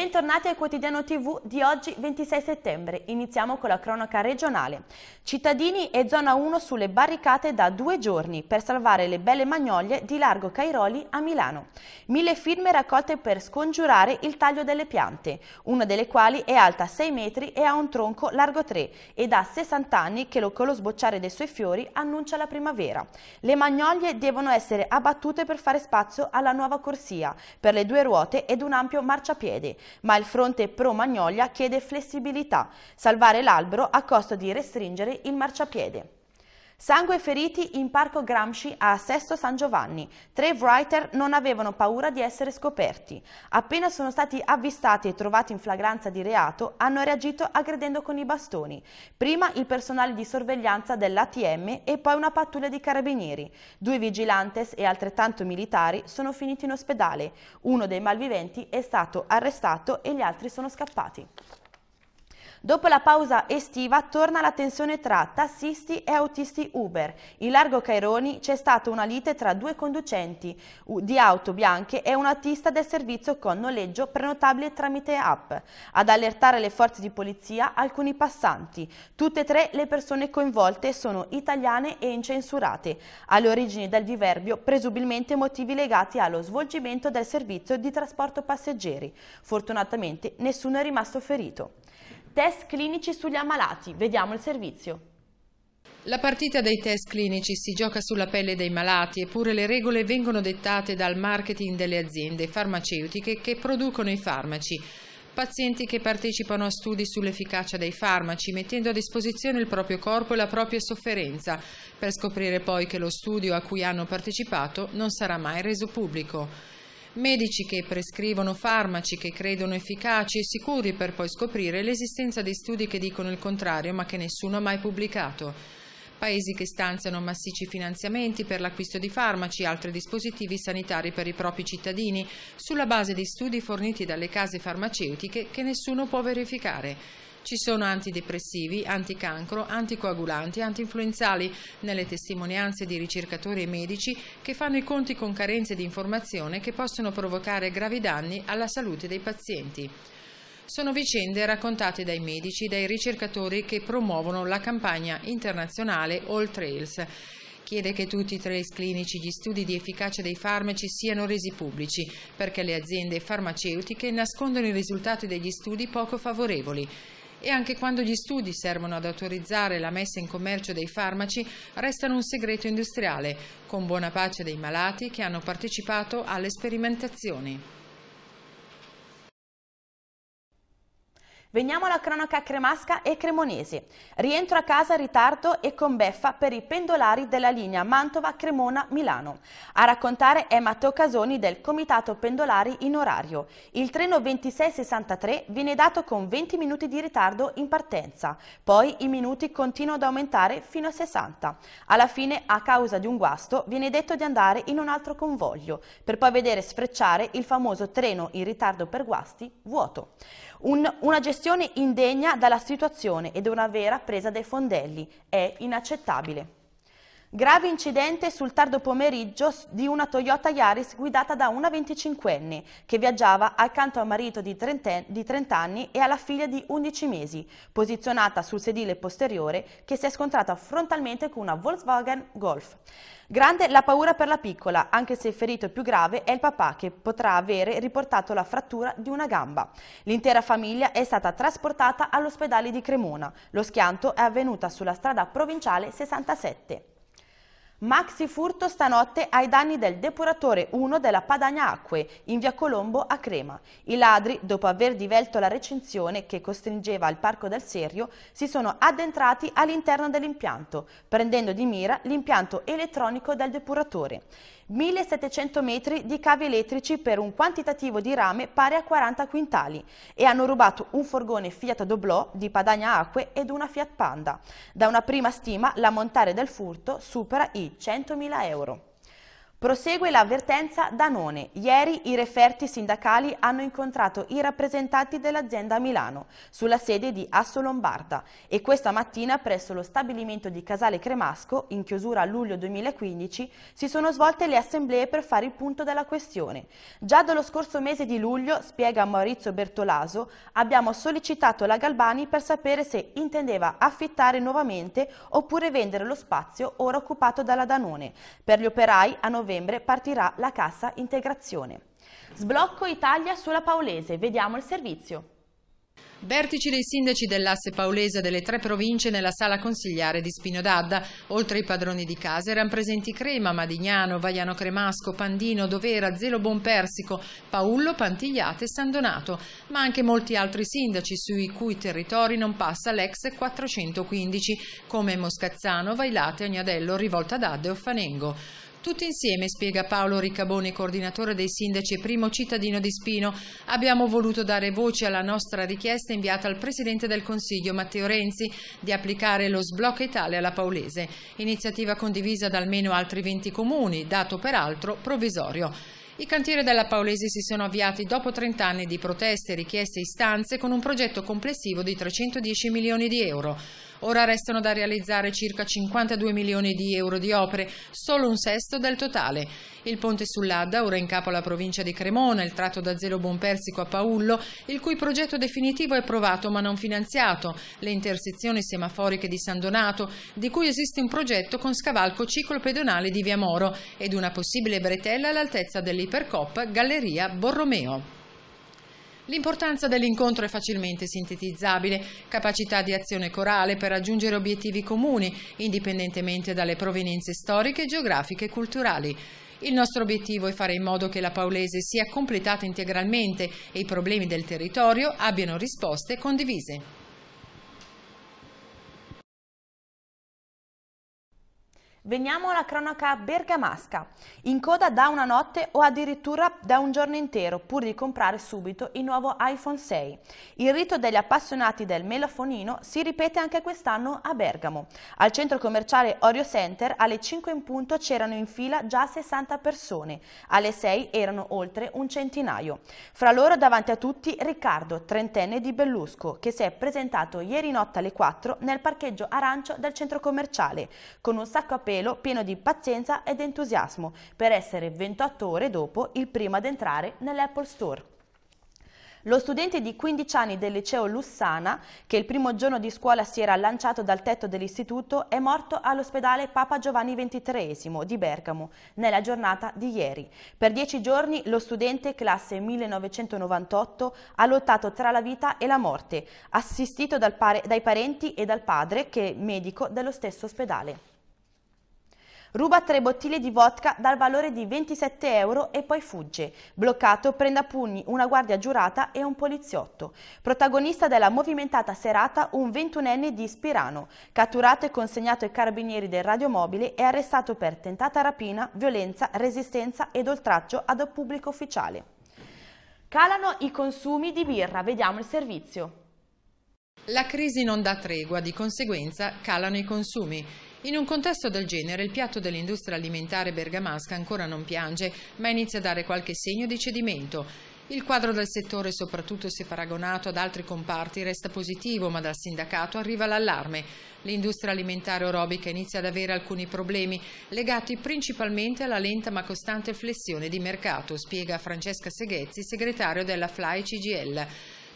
Bentornati al quotidiano TV di oggi 26 settembre. Iniziamo con la cronaca regionale. Cittadini e zona 1 sulle barricate da due giorni per salvare le belle magnolie di Largo Cairoli a Milano. Mille firme raccolte per scongiurare il taglio delle piante, una delle quali è alta 6 metri e ha un tronco largo 3 ed ha 60 anni che lo, con lo sbocciare dei suoi fiori annuncia la primavera. Le magnolie devono essere abbattute per fare spazio alla nuova corsia, per le due ruote ed un ampio marciapiede ma il fronte pro Magnolia chiede flessibilità, salvare l'albero a costo di restringere il marciapiede. Sangue e feriti in Parco Gramsci a Sesto San Giovanni. Tre writer non avevano paura di essere scoperti. Appena sono stati avvistati e trovati in flagranza di reato, hanno reagito aggredendo con i bastoni. Prima il personale di sorveglianza dell'ATM e poi una pattuglia di carabinieri. Due vigilantes e altrettanto militari sono finiti in ospedale. Uno dei malviventi è stato arrestato e gli altri sono scappati. Dopo la pausa estiva torna la tensione tra tassisti e autisti Uber. In largo Caironi c'è stata una lite tra due conducenti di auto bianche e un autista del servizio con noleggio prenotabile tramite app. Ad allertare le forze di polizia alcuni passanti. Tutte e tre le persone coinvolte sono italiane e incensurate. Alle origini del diverbio presumibilmente motivi legati allo svolgimento del servizio di trasporto passeggeri. Fortunatamente nessuno è rimasto ferito test clinici sugli ammalati. Vediamo il servizio. La partita dei test clinici si gioca sulla pelle dei malati, eppure le regole vengono dettate dal marketing delle aziende farmaceutiche che producono i farmaci pazienti che partecipano a studi sull'efficacia dei farmaci, mettendo a disposizione il proprio corpo e la propria sofferenza, per scoprire poi che lo studio a cui hanno partecipato non sarà mai reso pubblico medici che prescrivono farmaci che credono efficaci e sicuri per poi scoprire l'esistenza di studi che dicono il contrario ma che nessuno ha mai pubblicato. Paesi che stanziano massicci finanziamenti per l'acquisto di farmaci e altri dispositivi sanitari per i propri cittadini sulla base di studi forniti dalle case farmaceutiche che nessuno può verificare. Ci sono antidepressivi, anticancro, anticoagulanti, antinfluenzali nelle testimonianze di ricercatori e medici che fanno i conti con carenze di informazione che possono provocare gravi danni alla salute dei pazienti. Sono vicende raccontate dai medici e dai ricercatori che promuovono la campagna internazionale All Trails chiede che tutti i trails clinici gli studi di efficacia dei farmaci siano resi pubblici, perché le aziende farmaceutiche nascondono i risultati degli studi poco favorevoli e anche quando gli studi servono ad autorizzare la messa in commercio dei farmaci restano un segreto industriale, con buona pace dei malati che hanno partecipato alle sperimentazioni. Veniamo alla cronaca cremasca e cremonese. Rientro a casa in ritardo e con beffa per i pendolari della linea Mantova-Cremona-Milano. A raccontare è Matteo Casoni del Comitato Pendolari in orario. Il treno 2663 viene dato con 20 minuti di ritardo in partenza, poi i minuti continuano ad aumentare fino a 60. Alla fine, a causa di un guasto, viene detto di andare in un altro convoglio, per poi vedere sfrecciare il famoso treno in ritardo per guasti vuoto. Un, una gestione indegna dalla situazione ed una vera presa dei fondelli. È inaccettabile. Grave incidente sul tardo pomeriggio di una Toyota Yaris guidata da una 25enne che viaggiava accanto al marito di 30, di 30, anni e alla figlia di 11 mesi, posizionata sul sedile posteriore che si è scontrata frontalmente con una Volkswagen Golf. Grande la paura per la piccola, anche se il ferito più grave è il papà che potrà avere riportato la frattura di una gamba. L'intera famiglia è stata trasportata all'ospedale di Cremona. Lo schianto è avvenuto sulla strada provinciale 67. Maxi furto stanotte ai danni del depuratore 1 della Padania Acque in via Colombo a Crema. I ladri, dopo aver divelto la recinzione che costringeva il Parco del Serio, si sono addentrati all'interno dell'impianto, prendendo di mira l'impianto elettronico del depuratore. 1700 metri di cavi elettrici per un quantitativo di rame pari a 40 quintali e hanno rubato un forgone Fiat Doblò di Padania Acque ed una Fiat Panda. Da una prima stima, l'ammontare del furto supera i 100.000 euro. Prosegue l'avvertenza Danone. Ieri i referti sindacali hanno incontrato i rappresentanti dell'azienda a Milano, sulla sede di Asso Lombarda e questa mattina presso lo stabilimento di Casale Cremasco, in chiusura a luglio 2015, si sono svolte le assemblee per fare il punto della questione. Già dallo scorso mese di luglio, spiega Maurizio Bertolaso, abbiamo sollecitato la Galbani per sapere se intendeva affittare nuovamente oppure vendere lo spazio ora occupato dalla Danone. Per gli operai hanno novembre partirà la cassa integrazione. Sblocco Italia sulla Paolese, vediamo il servizio. Vertici dei sindaci dell'asse paolese delle tre province nella sala consigliare di Spino d'Adda. Oltre ai padroni di casa erano presenti Crema, Madignano, Vaiano Cremasco, Pandino, Dovera, Zelo Bonpersico, Paullo, Pantigliate e San Donato, ma anche molti altri sindaci sui cui territori non passa l'ex 415, come Moscazzano, Vailate, Agnadello, Rivolta d'Adda e Offanengo. Tutti insieme, spiega Paolo Riccaboni, coordinatore dei sindaci e primo cittadino di Spino, abbiamo voluto dare voce alla nostra richiesta inviata al Presidente del Consiglio Matteo Renzi di applicare lo sblocco Italia alla Paulese, iniziativa condivisa da almeno altri 20 comuni, dato peraltro provvisorio. I cantieri della Paolesi si sono avviati dopo 30 anni di proteste, richieste e istanze con un progetto complessivo di 310 milioni di euro. Ora restano da realizzare circa 52 milioni di euro di opere, solo un sesto del totale. Il ponte sull'Adda, ora in capo alla provincia di Cremona, il tratto da Zelo Bonpersico a Paullo, il cui progetto definitivo è approvato ma non finanziato, le intersezioni semaforiche di San Donato, di cui esiste un progetto con scavalco ciclopedonale di Via Moro ed una possibile bretella all'altezza dell'Ipercop Galleria Borromeo. L'importanza dell'incontro è facilmente sintetizzabile, capacità di azione corale per raggiungere obiettivi comuni, indipendentemente dalle provenienze storiche, geografiche e culturali. Il nostro obiettivo è fare in modo che la Paulese sia completata integralmente e i problemi del territorio abbiano risposte condivise. Veniamo alla cronaca bergamasca. In coda da una notte o addirittura da un giorno intero pur di comprare subito il nuovo iPhone 6. Il rito degli appassionati del melafonino si ripete anche quest'anno a Bergamo. Al centro commerciale Orio Center alle 5 in punto c'erano in fila già 60 persone, alle 6 erano oltre un centinaio. Fra loro davanti a tutti Riccardo, trentenne di Bellusco, che si è presentato ieri notte alle 4 nel parcheggio arancio del centro commerciale con un sacco a pelo, pieno di pazienza ed entusiasmo, per essere 28 ore dopo il primo ad entrare nell'Apple Store. Lo studente di 15 anni del liceo Lussana, che il primo giorno di scuola si era lanciato dal tetto dell'istituto, è morto all'ospedale Papa Giovanni XXIII di Bergamo nella giornata di ieri. Per dieci giorni lo studente, classe 1998, ha lottato tra la vita e la morte, assistito dai parenti e dal padre, che è medico dello stesso ospedale. Ruba tre bottiglie di vodka dal valore di 27 euro e poi fugge. Bloccato prende a pugni una guardia giurata e un poliziotto. Protagonista della movimentata serata un 21enne di Spirano, catturato e consegnato ai carabinieri del radiomobile e arrestato per tentata rapina, violenza, resistenza ed oltraggio ad un pubblico ufficiale. Calano i consumi di birra, vediamo il servizio. La crisi non dà tregua, di conseguenza calano i consumi. In un contesto del genere il piatto dell'industria alimentare bergamasca ancora non piange, ma inizia a dare qualche segno di cedimento. Il quadro del settore, soprattutto se paragonato ad altri comparti, resta positivo, ma dal sindacato arriva l'allarme. L'industria alimentare orobica inizia ad avere alcuni problemi, legati principalmente alla lenta ma costante flessione di mercato, spiega Francesca Seghezzi, segretario della FLAI CGL.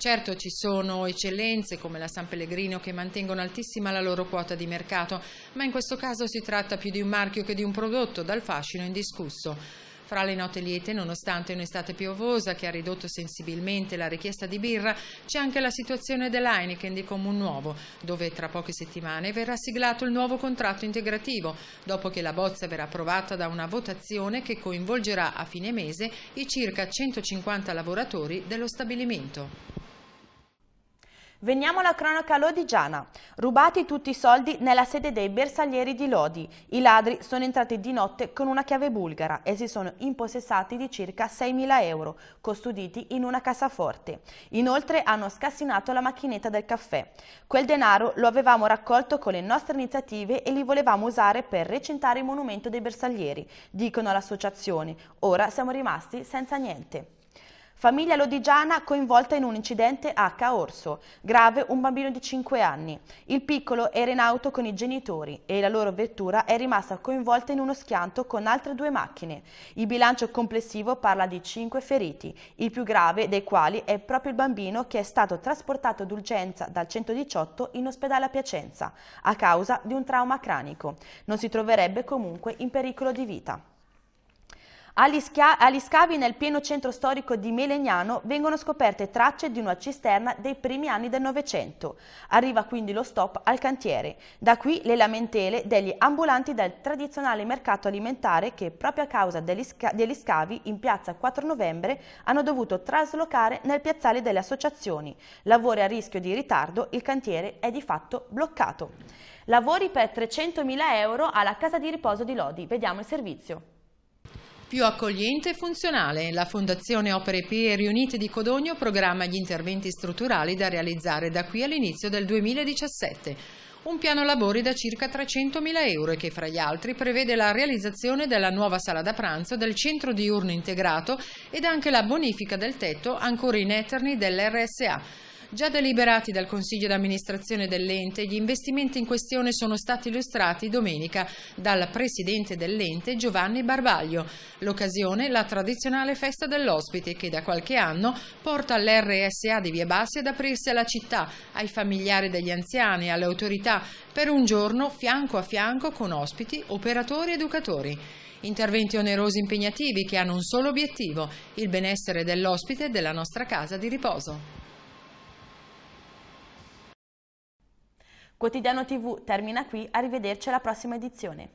Certo ci sono eccellenze come la San Pellegrino che mantengono altissima la loro quota di mercato, ma in questo caso si tratta più di un marchio che di un prodotto dal fascino indiscusso. Fra le note liete, nonostante un'estate piovosa che ha ridotto sensibilmente la richiesta di birra, c'è anche la situazione dell'Heineken di Comun Nuovo, dove tra poche settimane verrà siglato il nuovo contratto integrativo, dopo che la bozza verrà approvata da una votazione che coinvolgerà a fine mese i circa 150 lavoratori dello stabilimento. Veniamo alla cronaca lodigiana. Rubati tutti i soldi nella sede dei bersaglieri di Lodi. I ladri sono entrati di notte con una chiave bulgara e si sono impossessati di circa 6.000 euro, custoditi in una cassaforte. Inoltre hanno scassinato la macchinetta del caffè. Quel denaro lo avevamo raccolto con le nostre iniziative e li volevamo usare per recintare il monumento dei bersaglieri, dicono l'associazione. Ora siamo rimasti senza niente. Famiglia lodigiana coinvolta in un incidente a Caorso. Grave un bambino di 5 anni. Il piccolo era in auto con i genitori e la loro vettura è rimasta coinvolta in uno schianto con altre due macchine. Il bilancio complessivo parla di 5 feriti, il più grave dei quali è proprio il bambino che è stato trasportato d'urgenza dal 118 in ospedale a Piacenza a causa di un trauma cranico. Non si troverebbe comunque in pericolo di vita. Agli, scavi nel pieno centro storico di Melegnano vengono scoperte tracce di una cisterna dei primi anni del Novecento. Arriva quindi lo stop al cantiere. Da qui le lamentele degli ambulanti del tradizionale mercato alimentare che, proprio a causa degli, sca degli scavi, in piazza 4 novembre hanno dovuto traslocare nel piazzale delle associazioni. Lavori a rischio di ritardo, il cantiere è di fatto bloccato. Lavori per 300.000 euro alla casa di riposo di Lodi. Vediamo il servizio. Più accogliente e funzionale, la Fondazione Opere Pie Riunite di Codogno programma gli interventi strutturali da realizzare da qui all'inizio del 2017. Un piano lavori da circa 300.000 euro che fra gli altri prevede la realizzazione della nuova sala da pranzo, del centro diurno integrato ed anche la bonifica del tetto ancora in eterni dell'RSA. Già deliberati dal Consiglio d'amministrazione dell'ente, gli investimenti in questione sono stati illustrati domenica dal presidente dell'ente Giovanni Barbaglio. L'occasione la tradizionale festa dell'ospite che da qualche anno porta l'RSA di Via Bassi ad aprirsi alla città, ai familiari degli anziani, alle autorità, per un giorno fianco a fianco con ospiti, operatori ed educatori. Interventi onerosi impegnativi che hanno un solo obiettivo, il benessere dell'ospite della nostra casa di riposo. Quotidiano TV termina qui, arrivederci alla prossima edizione.